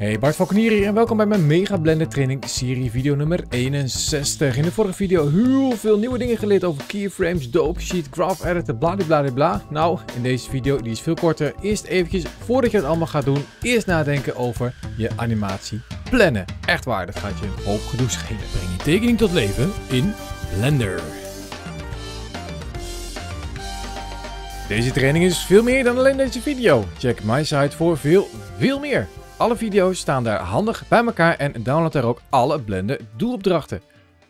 Hey Bart Valkenier hier en welkom bij mijn Mega Blender Training serie video nummer 61. In de vorige video heel veel nieuwe dingen geleerd over keyframes, dope sheet, graph editor, bladibladibla. Nou, in deze video, die is veel korter, eerst eventjes, voordat je het allemaal gaat doen, eerst nadenken over je animatie plannen. Echt waar, dat gaat je een hoop gedoe schelen. Breng je tekening tot leven in Blender. Deze training is veel meer dan alleen deze video. Check mijn site voor veel, veel meer. Alle video's staan daar handig bij elkaar en download daar ook alle blende doelopdrachten.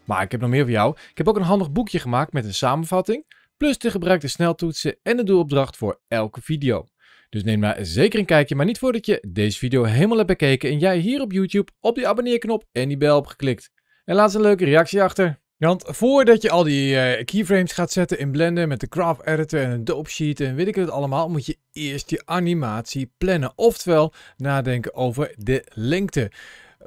Maar ik heb nog meer voor jou. Ik heb ook een handig boekje gemaakt met een samenvatting, plus de gebruikte sneltoetsen en de doelopdracht voor elke video. Dus neem maar zeker een kijkje, maar niet voordat je deze video helemaal hebt bekeken en jij hier op YouTube op die abonneerknop en die bel hebt geklikt. En laat eens een leuke reactie achter. Want voordat je al die eh, keyframes gaat zetten in Blender met de graph editor en een dope sheet en weet ik het allemaal, moet je eerst je animatie plannen. Oftewel nadenken over de lengte.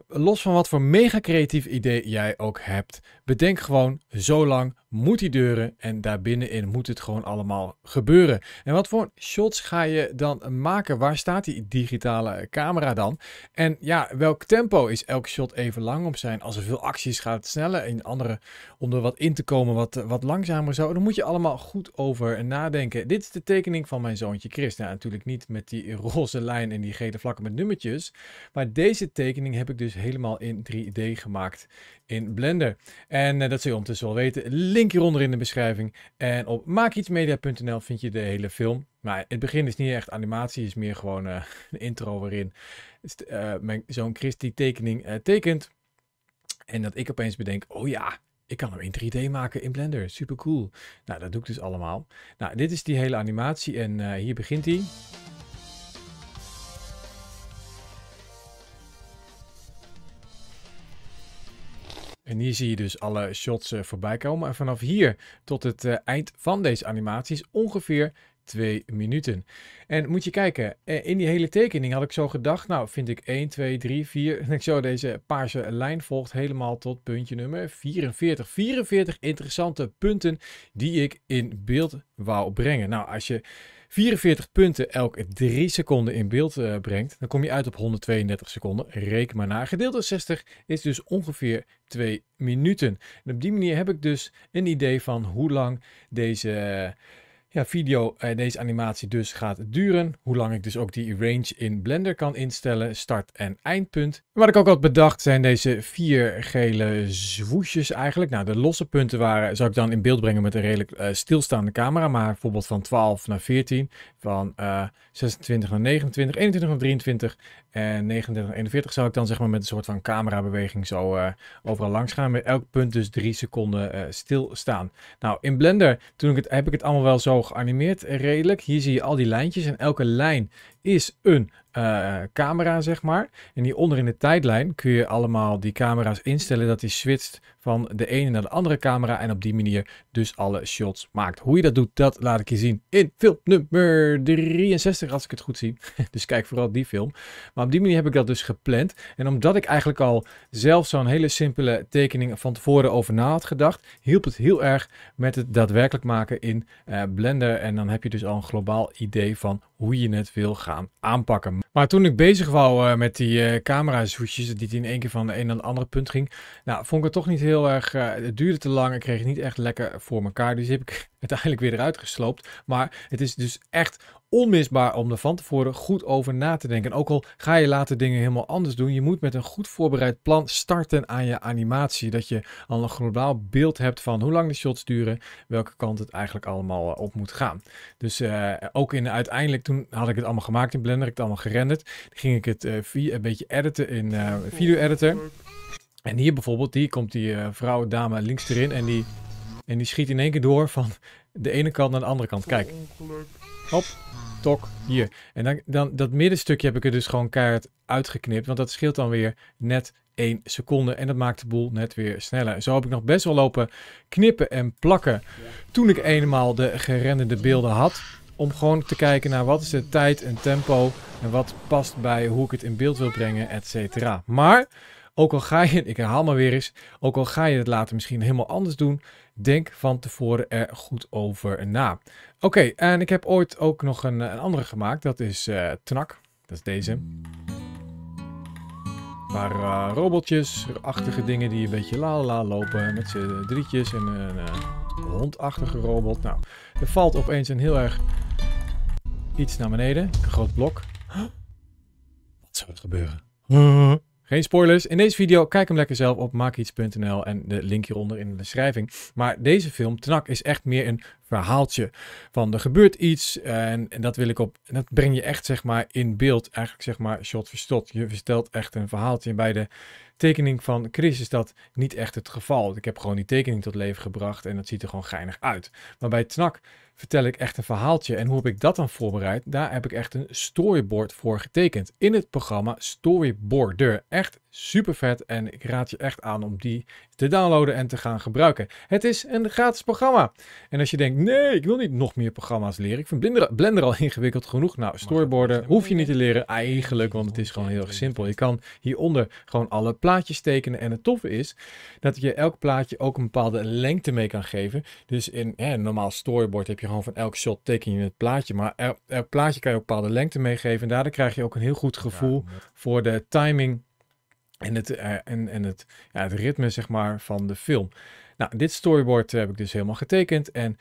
Los van wat voor mega creatief idee jij ook hebt, bedenk gewoon zo lang moet die deuren en daarbinnenin moet het gewoon allemaal gebeuren. En wat voor shots ga je dan maken? Waar staat die digitale camera dan? En ja, welk tempo is elk shot even lang om zijn? Als er veel acties gaat het sneller en andere om er wat in te komen wat, wat langzamer zou. Dan moet je allemaal goed over nadenken. Dit is de tekening van mijn zoontje Chris. Nou, natuurlijk niet met die roze lijn en die gele vlakken met nummertjes. Maar deze tekening heb ik dus helemaal in 3D gemaakt in Blender. En eh, dat zul je ondertussen wel weten. Link hieronder in de beschrijving. En op maakietsmedia.nl vind je de hele film. Maar het begin is niet echt animatie, is meer gewoon eh, een intro waarin eh, mijn zo'n die tekening tekent. En dat ik opeens bedenk, oh ja, ik kan hem in 3D maken in Blender. Super cool. Nou, dat doe ik dus allemaal. Nou, dit is die hele animatie en hier begint hij. En hier zie je dus alle shots eh, voorbij komen. En vanaf hier tot het eh, eind van deze animatie is ongeveer twee minuten. En moet je kijken, eh, in die hele tekening had ik zo gedacht, nou vind ik 1, 2, 3, 4. En ik zo deze paarse lijn volgt helemaal tot puntje nummer 44. 44 interessante punten die ik in beeld wou brengen. Nou, als je 44 punten elk 3 seconden in beeld eh, brengt, dan kom je uit op 132 seconden. Reken maar na. Gedeeld door 60 is dus ongeveer 2 minuten. En op die manier heb ik dus een idee van hoe lang deze ja, video, deze animatie dus gaat duren. Hoe lang ik dus ook die range in Blender kan instellen, start en eindpunt. Wat ik ook had bedacht zijn deze vier gele zwoesjes eigenlijk. Nou, de losse punten waren, zou ik dan in beeld brengen met een redelijk eh, stilstaande camera. Maar bijvoorbeeld van 12 naar 14, van uh, eh, 26 naar 29, 21 naar 23 en 39 naar 41 zou ik dan zeg maar met een soort van camerabeweging zo eh, overal langs gaan. Met elk punt dus drie seconden stilstaan. Nou, in Blender toen ik het, heb ik het allemaal wel zo geanimeerd redelijk. Hier zie je al die lijntjes en elke lijn is een eh, camera, zeg maar. En hier onder in de tijdlijn kun je allemaal die camera's instellen dat die switcht van de ene naar de andere camera en op die manier dus alle shots maakt. Hoe je dat doet, dat laat ik je zien in film nummer 63 als ik het goed zie. dus kijk vooral die film. Maar op die manier heb ik dat dus gepland. En omdat ik eigenlijk al zelf zo'n hele simpele tekening van tevoren over na had gedacht, hielp het heel erg met het daadwerkelijk maken in eh, Blender. En dan heb je dus al een globaal idee van hoe je het wil gaan aanpakken. Maar toen ik bezig wou eh, met die uh, eh, camera switches, Die die in één keer van de een naar de andere punt ging, nou, vond ik het toch niet heel erg, eh, het duurde te lang, ik kreeg het niet echt lekker voor elkaar, dus heb ik uiteindelijk weer eruit gesloopt. Maar het is dus echt onmisbaar om er van tevoren goed over na te denken. En ook al ga je later dingen helemaal anders doen, je moet met een goed voorbereid plan starten aan je animatie. Dat je al een globaal beeld hebt van hoe lang de shots duren, welke kant het eigenlijk allemaal eh, op moet gaan. Dus eh, ook in uiteindelijk, toen had ik het allemaal gemaakt in Blender, ik het allemaal gerenderd. ging ik het eh, via, een beetje editen in video editor. En hier bijvoorbeeld, die komt die vrouw, dame links erin en die, en die schiet in één keer door van de ene kant naar de andere kant. Kijk. Hop, tok, hier. En dan, dan dat middenstukje heb ik er dus gewoon kaart uitgeknipt. Want dat scheelt dan weer net 1 seconde. En dat maakt de boel net weer sneller. Zo heb ik nog best wel lopen knippen en plakken. Toen ik eenmaal de gerenderde beelden had. Om gewoon te kijken naar wat is de tijd en tempo. En wat past bij hoe ik het in beeld wil brengen, et cetera. Maar, ook al ga je, ik herhaal maar weer eens. Ook al ga je het later misschien helemaal anders doen Denk van tevoren er goed over na. Oké, en ik heb ooit ook nog een, een andere gemaakt. Dat is uh, Tnak. Dat is deze. Een paar eh, robotjes-achtige dingen die een beetje la la lopen. Met z'n drietjes en een uh, hondachtige robot. Nou, er valt opeens een heel erg iets naar beneden. Een groot blok. Wat zou er gebeuren? Huh? Geen spoilers. In deze video kijk hem lekker zelf op maakiets.nl en de link hieronder in de beschrijving. Maar deze film, Tnak, is echt meer een verhaaltje. Van er gebeurt iets en, en, dat wil ik op. En dat breng je echt zeg maar in beeld. Eigenlijk zeg maar shot voor shot. Je vertelt echt een verhaaltje. En bij de tekening van Chris is dat niet echt het geval. Ik heb gewoon die tekening tot leven gebracht en dat ziet er gewoon geinig uit. Maar bij Tnak vertel ik echt een verhaaltje. En hoe heb ik dat dan voorbereid? Daar heb ik echt een storyboard voor getekend. In het programma Storyboarder. Echt super vet en ik raad je echt aan om die te downloaden en te gaan gebruiken. Het is een gratis programma. En als je denkt, nee, ik wil niet nog meer programma's leren. Ik vind Blender, al ingewikkeld genoeg. Nou, storyboarden hoef je niet te leren eigenlijk, want het is gewoon heel erg simpel. Je kan hieronder gewoon alle plaatjes tekenen. En het toffe is dat je elk plaatje ook een bepaalde lengte mee kan geven. Dus in een normaal storyboard heb je gewoon van elk shot teken je het plaatje. Maar elk plaatje kan je ook bepaalde lengte meegeven. En daardoor krijg je ook een heel goed gevoel voor de timing en het, eh, en, en het, ja, het ritme zeg maar, van de film. Nou, dit storyboard eh, heb ik dus helemaal getekend. En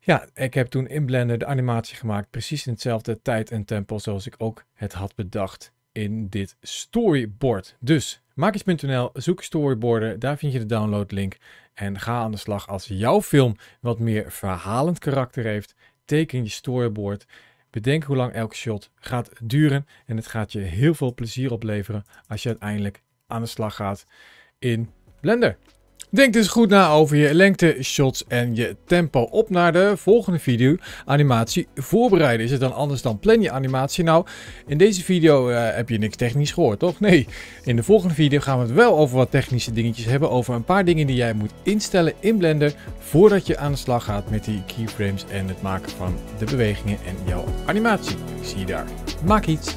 ja, ik heb toen in Blender de animatie gemaakt. Precies in hetzelfde tijd en tempo zoals ik ook het had bedacht in dit storyboard. Dus maakjes.nl, zoek storyboarden, daar vind je de downloadlink. En ga aan de slag als jouw film wat meer verhalend karakter heeft. Teken je storyboard. Bedenk hoe lang elke shot gaat duren. En het gaat je heel veel plezier opleveren als je uiteindelijk aan de slag gaat in Blender. Denk dus goed na over je lengte, shots en je tempo op naar de volgende video animatie voorbereiden. Is het dan anders dan plan je animatie? Nou, in deze video eh, heb je niks technisch gehoord, toch? Nee, in de volgende video gaan we het wel over wat technische dingetjes hebben. Over een paar dingen die jij moet instellen in Blender voordat je aan de slag gaat met die keyframes en het maken van de bewegingen en jouw animatie. Ik zie je daar. Maak iets!